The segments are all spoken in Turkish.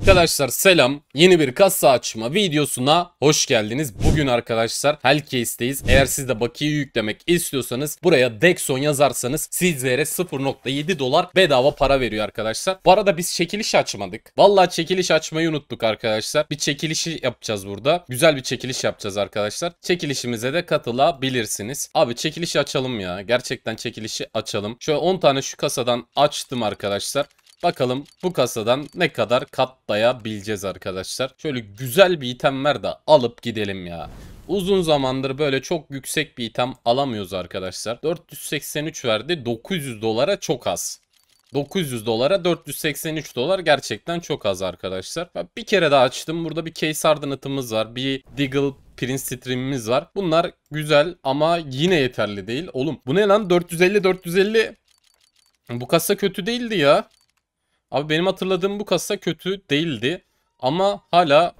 Arkadaşlar selam. Yeni bir kasa açma videosuna hoş geldiniz. Bugün arkadaşlar Hellcase'deyiz. Eğer siz de bakiye yüklemek istiyorsanız buraya Dexon yazarsanız sizlere 0.7 dolar bedava para veriyor arkadaşlar. Bu arada biz çekiliş açmadık. Valla çekiliş açmayı unuttuk arkadaşlar. Bir çekilişi yapacağız burada. Güzel bir çekiliş yapacağız arkadaşlar. Çekilişimize de katılabilirsiniz. Abi çekilişi açalım ya. Gerçekten çekilişi açalım. Şöyle 10 tane şu kasadan açtım arkadaşlar. Bakalım bu kasadan ne kadar katlayabileceğiz arkadaşlar. Şöyle güzel bir item var da alıp gidelim ya. Uzun zamandır böyle çok yüksek bir item alamıyoruz arkadaşlar. 483 verdi 900 dolara çok az. 900 dolara 483 dolar gerçekten çok az arkadaşlar. Ben bir kere daha açtım. Burada bir case ardınıtımız var. Bir Deagle Prince streamimiz var. Bunlar güzel ama yine yeterli değil. Oğlum bu ne lan 450 450 bu kasa kötü değildi ya. Abi benim hatırladığım bu kasa kötü değildi. Ama hala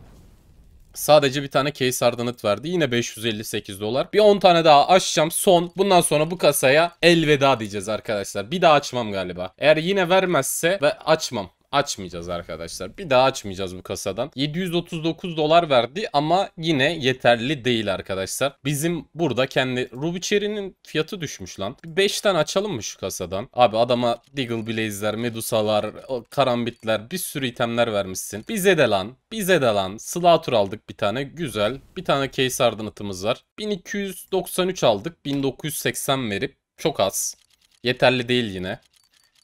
sadece bir tane case ardanıt verdi. Yine 558 dolar. Bir 10 tane daha açacağım. Son. Bundan sonra bu kasaya elveda diyeceğiz arkadaşlar. Bir daha açmam galiba. Eğer yine vermezse ve açmam açmayacağız arkadaşlar. Bir daha açmayacağız bu kasadan. 739 dolar verdi ama yine yeterli değil arkadaşlar. Bizim burada kendi Rubicherry'nin fiyatı düşmüş lan. 5 tane açalım mı şu kasadan? Abi adama Deagle Blaze'ler, Medusalar, Karambitler bir sürü itemler vermişsin. Bize de lan. Bize de lan. Slatur aldık bir tane. Güzel. Bir tane case ardınıtımız var. 1293 aldık. 1980 verip çok az. Yeterli değil yine.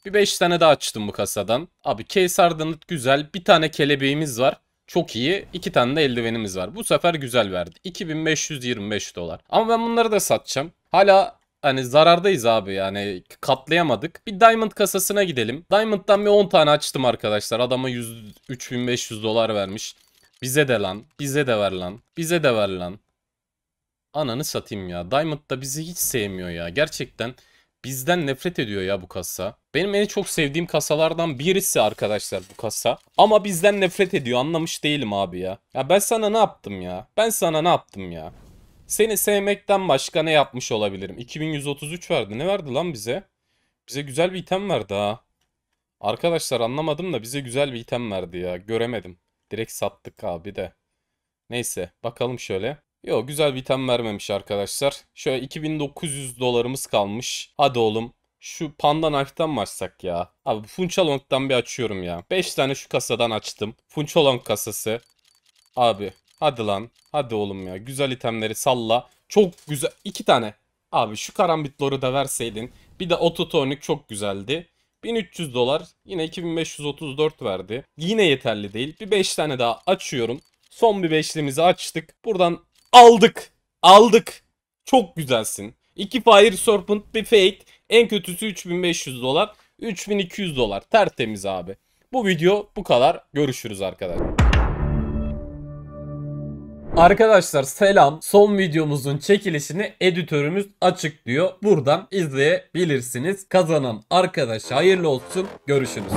Bir 5 tane daha açtım bu kasadan. Abi Kevser Danıt güzel. Bir tane kelebeğimiz var. Çok iyi. iki tane de eldivenimiz var. Bu sefer güzel verdi. 2525 dolar. Ama ben bunları da satacağım. Hala hani zarardayız abi yani katlayamadık. Bir Diamond kasasına gidelim. Diamond'dan bir 10 tane açtım arkadaşlar. Adama 100, 3500 dolar vermiş. Bize de lan. Bize de ver lan. Bize de ver lan. Ananı satayım ya. Diamond da bizi hiç sevmiyor ya. Gerçekten Bizden nefret ediyor ya bu kasa. Benim en çok sevdiğim kasalardan birisi arkadaşlar bu kasa. Ama bizden nefret ediyor anlamış değilim abi ya. Ya ben sana ne yaptım ya? Ben sana ne yaptım ya? Seni sevmekten başka ne yapmış olabilirim? 2133 verdi. Ne verdi lan bize? Bize güzel bir item verdi ha. Arkadaşlar anlamadım da bize güzel bir item verdi ya. Göremedim. Direkt sattık abi de. Neyse bakalım şöyle. Yo güzel bir item vermemiş arkadaşlar. Şöyle 2900 dolarımız kalmış. Hadi oğlum şu Panda Knife'dan mı açsak ya? Abi Funchalong'dan bir açıyorum ya. 5 tane şu kasadan açtım. Funchalong kasası. Abi hadi lan. Hadi oğlum ya. Güzel itemleri salla. Çok güzel. 2 tane. Abi şu karambitloru da verseydin. Bir de ototonik çok güzeldi. 1300 dolar yine 2534 verdi. Yine yeterli değil. Bir 5 tane daha açıyorum. Son bir beşliğimizi açtık. Buradan Aldık. Aldık. Çok güzelsin. 2 Fire Serpent bir fake. En kötüsü 3500 dolar. 3200 dolar. Tertemiz abi. Bu video bu kadar. Görüşürüz arkadaşlar. Arkadaşlar selam. Son videomuzun çekilişini editörümüz açık diyor. Buradan izleyebilirsiniz. Kazanan arkadaşa hayırlı olsun. Görüşürüz.